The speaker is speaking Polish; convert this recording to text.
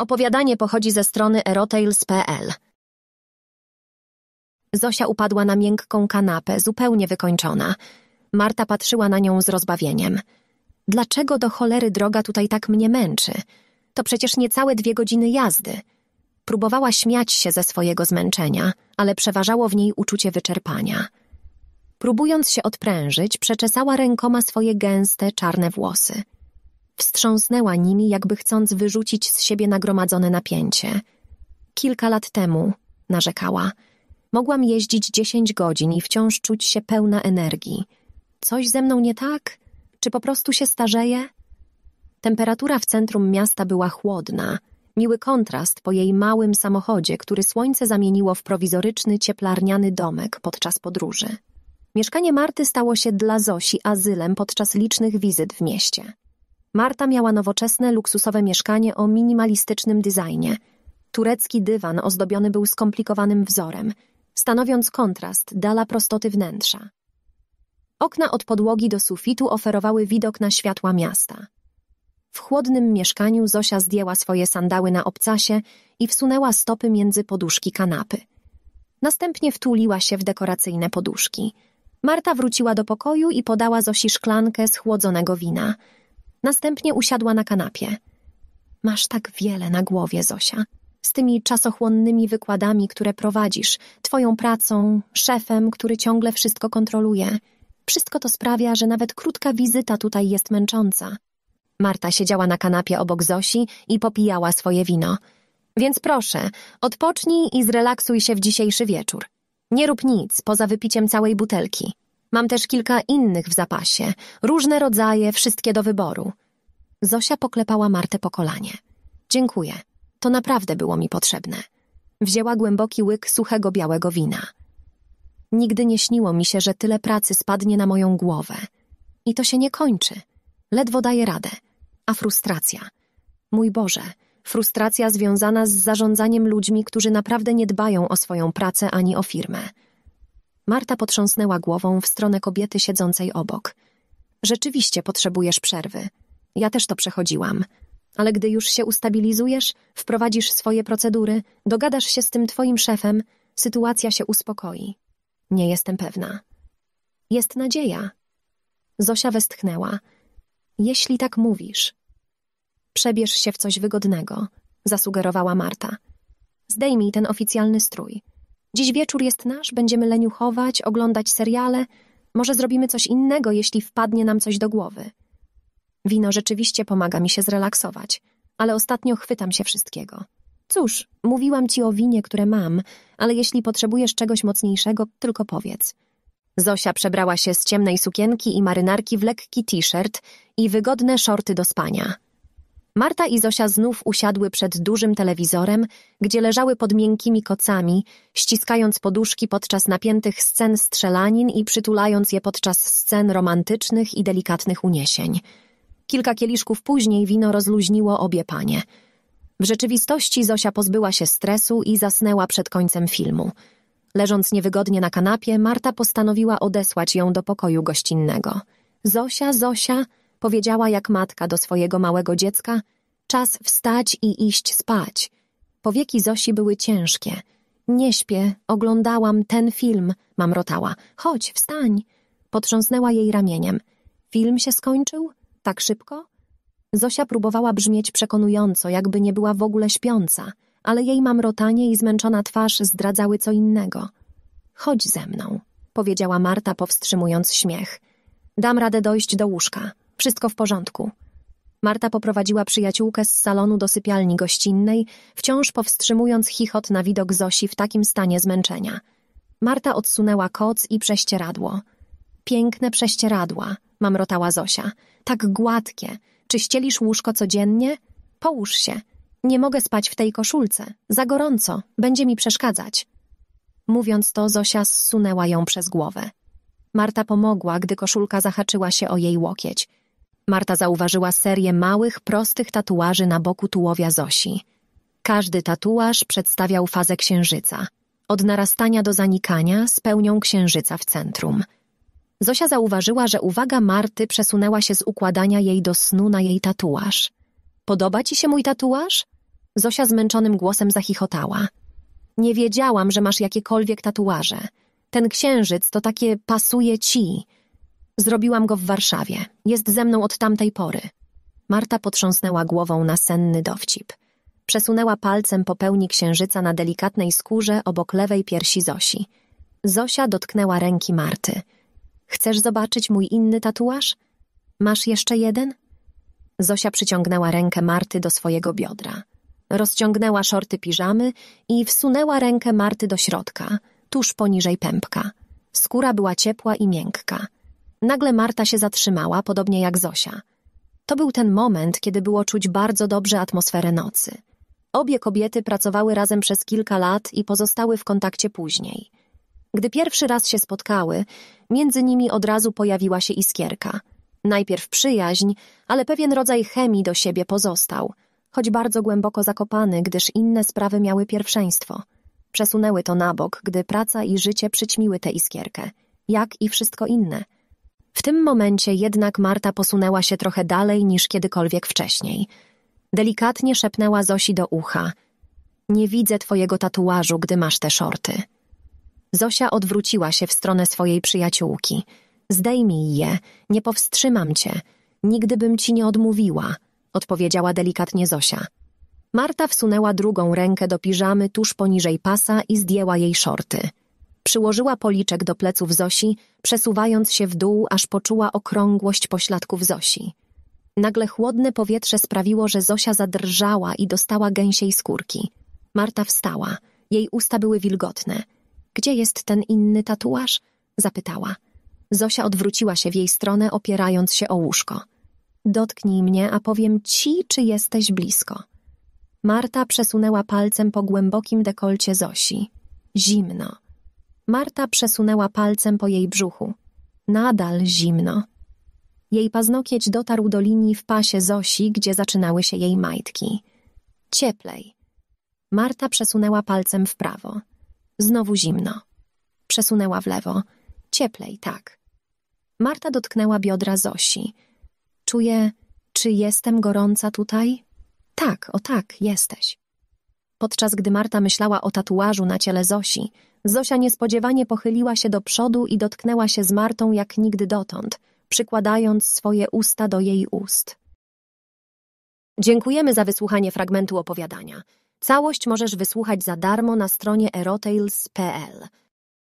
Opowiadanie pochodzi ze strony erotales.pl. Zosia upadła na miękką kanapę, zupełnie wykończona. Marta patrzyła na nią z rozbawieniem. Dlaczego do cholery droga tutaj tak mnie męczy? To przecież niecałe dwie godziny jazdy. Próbowała śmiać się ze swojego zmęczenia, ale przeważało w niej uczucie wyczerpania. Próbując się odprężyć, przeczesała rękoma swoje gęste, czarne włosy. Wstrząsnęła nimi, jakby chcąc wyrzucić z siebie nagromadzone napięcie. Kilka lat temu, narzekała, mogłam jeździć dziesięć godzin i wciąż czuć się pełna energii. Coś ze mną nie tak? Czy po prostu się starzeję? Temperatura w centrum miasta była chłodna. Miły kontrast po jej małym samochodzie, który słońce zamieniło w prowizoryczny, cieplarniany domek podczas podróży. Mieszkanie Marty stało się dla Zosi azylem podczas licznych wizyt w mieście. Marta miała nowoczesne, luksusowe mieszkanie o minimalistycznym designie. Turecki dywan ozdobiony był skomplikowanym wzorem, stanowiąc kontrast dala prostoty wnętrza. Okna od podłogi do sufitu oferowały widok na światła miasta. W chłodnym mieszkaniu Zosia zdjęła swoje sandały na obcasie i wsunęła stopy między poduszki kanapy. Następnie wtuliła się w dekoracyjne poduszki. Marta wróciła do pokoju i podała Zosi szklankę schłodzonego wina – Następnie usiadła na kanapie. Masz tak wiele na głowie, Zosia. Z tymi czasochłonnymi wykładami, które prowadzisz, twoją pracą, szefem, który ciągle wszystko kontroluje. Wszystko to sprawia, że nawet krótka wizyta tutaj jest męcząca. Marta siedziała na kanapie obok Zosi i popijała swoje wino. Więc proszę, odpocznij i zrelaksuj się w dzisiejszy wieczór. Nie rób nic poza wypiciem całej butelki. Mam też kilka innych w zapasie, różne rodzaje, wszystkie do wyboru. Zosia poklepała Martę po kolanie. Dziękuję, to naprawdę było mi potrzebne. Wzięła głęboki łyk suchego białego wina. Nigdy nie śniło mi się, że tyle pracy spadnie na moją głowę. I to się nie kończy. Ledwo daję radę. A frustracja. Mój Boże, frustracja związana z zarządzaniem ludźmi, którzy naprawdę nie dbają o swoją pracę ani o firmę. Marta potrząsnęła głową w stronę kobiety siedzącej obok. Rzeczywiście potrzebujesz przerwy. Ja też to przechodziłam. Ale gdy już się ustabilizujesz, wprowadzisz swoje procedury, dogadasz się z tym twoim szefem, sytuacja się uspokoi. Nie jestem pewna. Jest nadzieja. Zosia westchnęła. Jeśli tak mówisz. Przebierz się w coś wygodnego, zasugerowała Marta. Zdejmij ten oficjalny strój. Dziś wieczór jest nasz, będziemy leniuchować, oglądać seriale. Może zrobimy coś innego, jeśli wpadnie nam coś do głowy. Wino rzeczywiście pomaga mi się zrelaksować, ale ostatnio chwytam się wszystkiego. Cóż, mówiłam ci o winie, które mam, ale jeśli potrzebujesz czegoś mocniejszego, tylko powiedz. Zosia przebrała się z ciemnej sukienki i marynarki w lekki t-shirt i wygodne szorty do spania. Marta i Zosia znów usiadły przed dużym telewizorem, gdzie leżały pod miękkimi kocami, ściskając poduszki podczas napiętych scen strzelanin i przytulając je podczas scen romantycznych i delikatnych uniesień. Kilka kieliszków później wino rozluźniło obie panie. W rzeczywistości Zosia pozbyła się stresu i zasnęła przed końcem filmu. Leżąc niewygodnie na kanapie, Marta postanowiła odesłać ją do pokoju gościnnego. Zosia, Zosia, Powiedziała jak matka do swojego małego dziecka, czas wstać i iść spać. Powieki Zosi były ciężkie. Nie śpię, oglądałam ten film, mamrotała. Chodź, wstań. Potrząsnęła jej ramieniem. Film się skończył? Tak szybko? Zosia próbowała brzmieć przekonująco, jakby nie była w ogóle śpiąca, ale jej mamrotanie i zmęczona twarz zdradzały co innego. Chodź ze mną, powiedziała Marta, powstrzymując śmiech. Dam radę dojść do łóżka. Wszystko w porządku. Marta poprowadziła przyjaciółkę z salonu do sypialni gościnnej, wciąż powstrzymując chichot na widok Zosi w takim stanie zmęczenia. Marta odsunęła koc i prześcieradło. Piękne prześcieradła, mamrotała Zosia. Tak gładkie. Czy ścielisz łóżko codziennie? Połóż się. Nie mogę spać w tej koszulce. Za gorąco. Będzie mi przeszkadzać. Mówiąc to, Zosia zsunęła ją przez głowę. Marta pomogła, gdy koszulka zahaczyła się o jej łokieć. Marta zauważyła serię małych, prostych tatuaży na boku tułowia Zosi. Każdy tatuaż przedstawiał fazę księżyca. Od narastania do zanikania z pełnią księżyca w centrum. Zosia zauważyła, że uwaga Marty przesunęła się z układania jej do snu na jej tatuaż. Podoba ci się mój tatuaż? Zosia zmęczonym głosem zachichotała. Nie wiedziałam, że masz jakiekolwiek tatuaże. Ten księżyc to takie pasuje ci. Zrobiłam go w Warszawie. Jest ze mną od tamtej pory. Marta potrząsnęła głową na senny dowcip. Przesunęła palcem po pełni księżyca na delikatnej skórze obok lewej piersi Zosi. Zosia dotknęła ręki Marty. Chcesz zobaczyć mój inny tatuaż? Masz jeszcze jeden? Zosia przyciągnęła rękę Marty do swojego biodra. Rozciągnęła szorty piżamy i wsunęła rękę Marty do środka, tuż poniżej pępka. Skóra była ciepła i miękka. Nagle Marta się zatrzymała, podobnie jak Zosia. To był ten moment, kiedy było czuć bardzo dobrze atmosferę nocy. Obie kobiety pracowały razem przez kilka lat i pozostały w kontakcie później. Gdy pierwszy raz się spotkały, między nimi od razu pojawiła się iskierka. Najpierw przyjaźń, ale pewien rodzaj chemii do siebie pozostał, choć bardzo głęboko zakopany, gdyż inne sprawy miały pierwszeństwo. Przesunęły to na bok, gdy praca i życie przyćmiły tę iskierkę, jak i wszystko inne – w tym momencie jednak Marta posunęła się trochę dalej niż kiedykolwiek wcześniej. Delikatnie szepnęła Zosi do ucha. Nie widzę twojego tatuażu, gdy masz te szorty. Zosia odwróciła się w stronę swojej przyjaciółki. Zdejmij je, nie powstrzymam cię. Nigdy bym ci nie odmówiła, odpowiedziała delikatnie Zosia. Marta wsunęła drugą rękę do piżamy tuż poniżej pasa i zdjęła jej szorty. Przyłożyła policzek do pleców Zosi, przesuwając się w dół, aż poczuła okrągłość pośladków Zosi. Nagle chłodne powietrze sprawiło, że Zosia zadrżała i dostała gęsiej skórki. Marta wstała. Jej usta były wilgotne. Gdzie jest ten inny tatuaż? zapytała. Zosia odwróciła się w jej stronę, opierając się o łóżko. Dotknij mnie, a powiem ci, czy jesteś blisko. Marta przesunęła palcem po głębokim dekolcie Zosi. Zimno. Marta przesunęła palcem po jej brzuchu. Nadal zimno. Jej paznokieć dotarł do linii w pasie Zosi, gdzie zaczynały się jej majtki. Cieplej. Marta przesunęła palcem w prawo. Znowu zimno. Przesunęła w lewo. Cieplej, tak. Marta dotknęła biodra Zosi. Czuję, czy jestem gorąca tutaj? Tak, o tak, jesteś. Podczas gdy Marta myślała o tatuażu na ciele Zosi, Zosia niespodziewanie pochyliła się do przodu i dotknęła się z Martą jak nigdy dotąd, przykładając swoje usta do jej ust. Dziękujemy za wysłuchanie fragmentu opowiadania. Całość możesz wysłuchać za darmo na stronie erotails.pl.